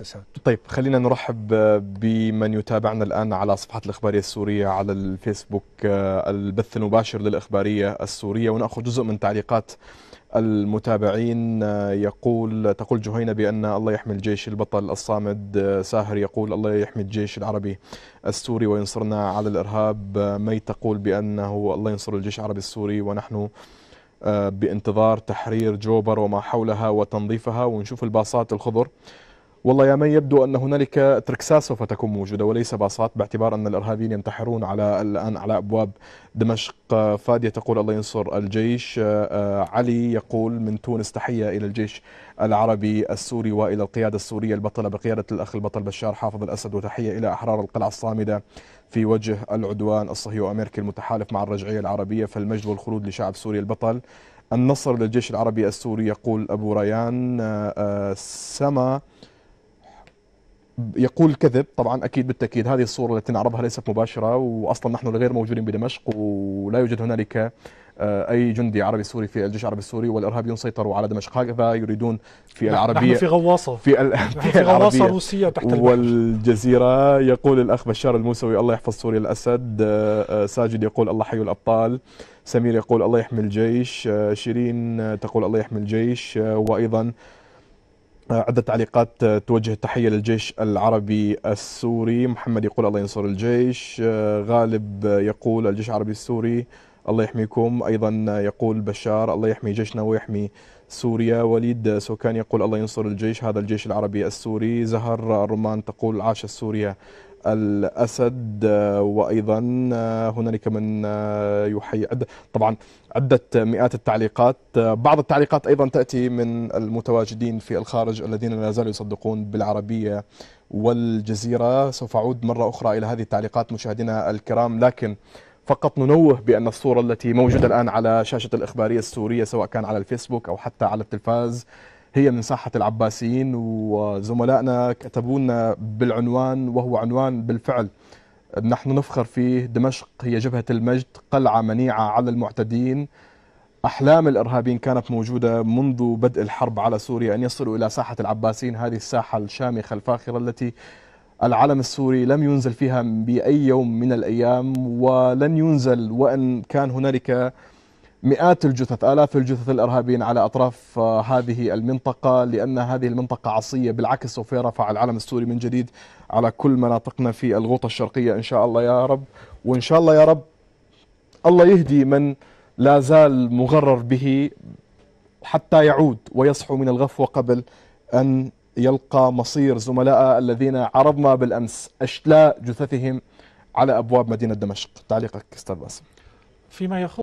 المؤسسات طيب خلينا نرحب بمن يتابعنا الآن على صفحة الإخبارية السورية على الفيسبوك آه، البث المباشر للإخبارية السورية ونأخذ جزء من تعليقات المتابعين آه، يقول تقول جهينة بأن الله يحمي الجيش البطل الصامد آه، ساهر يقول الله يحمي الجيش العربي السوري وينصرنا على الإرهاب مي تقول بأنه الله ينصر الجيش العربي السوري ونحن بانتظار تحرير جوبر وما حولها وتنظيفها ونشوف الباصات الخضر والله يا من يبدو أن هنالك تركساس سوف تكون موجودة وليس باصات باعتبار أن الإرهابيين ينتحرون على الآن على أبواب دمشق فادية تقول الله ينصر الجيش آه، آه، علي يقول من تونس تحية إلى الجيش العربي السوري وإلى القيادة السورية البطلة بقيادة الأخ البطل بشار حافظ الأسد وتحية إلى أحرار القلعة الصامدة في وجه العدوان الصهيوني الأمريكي المتحالف مع الرجعية العربية فالمجد والخلود لشعب سوريا البطل النصر للجيش العربي السوري يقول أبو ريان آه، سما يقول كذب طبعا اكيد بالتاكيد هذه الصوره التي نعرضها ليست مباشره واصلا نحن غير موجودين بدمشق ولا يوجد هنالك آه، اي جندي عربي سوري في الجيش العربي السوري والارهابيون سيطروا على دمشق هكذا يريدون في العربيه نحن في غواصه في, ال... في غواصه روسيه تحت البحر والجزيره يقول الاخ بشار الموسوي الله يحفظ سوريا الاسد آه، آه، ساجد يقول الله حي الابطال سمير يقول الله يحمي الجيش شيرين تقول الله يحمي الجيش وايضا عدة تعليقات توجه تحية للجيش العربي السوري محمد يقول الله ينصر الجيش غالب يقول الجيش العربي السوري الله يحميكم أيضا يقول بشار الله يحمي جيشنا ويحمي سوريا وليد سوكان يقول الله ينصر الجيش هذا الجيش العربي السوري زهر رمان تقول عاش سوريا الأسد آه، وأيضا آه، هنالك من آه، يحيي عدة طبعا عدة مئات التعليقات بعض التعليقات أيضا تأتي من المتواجدين في الخارج الذين لا زالوا يصدقون بالعربية والجزيرة سوف أعود مرة أخرى إلى هذه التعليقات مشاهدينا الكرام لكن فقط ننوه بأن الصورة التي موجودة الآن على شاشة الإخبارية السورية سواء كان على الفيسبوك أو حتى على التلفاز هي من ساحة العباسيين وزملائنا كتبوا لنا بالعنوان وهو عنوان بالفعل نحن نفخر فيه دمشق هي جبهة المجد قلعة منيعة على المعتدين أحلام الإرهابيين كانت موجودة منذ بدء الحرب على سوريا أن يصلوا إلى ساحة العباسيين هذه الساحة الشامخة الفاخرة التي العلم السوري لم ينزل فيها بأي يوم من الأيام ولن ينزل وأن كان هنالك مئات الجثث آلاف الجثث الإرهابيين على أطراف آه، هذه المنطقة لأن هذه المنطقة عصية بالعكس سوف يرفع العلم السوري من جديد على كل مناطقنا في الغوطة الشرقية إن شاء الله يا رب وإن شاء الله يا رب الله يهدي من لا زال مغرر به حتى يعود ويصحو من الغفوة قبل أن يلقى مصير زملاء الذين عرضنا بالأمس أشلاء جثثهم على أبواب مدينة دمشق تعليقك أستاذ باسم فيما يخص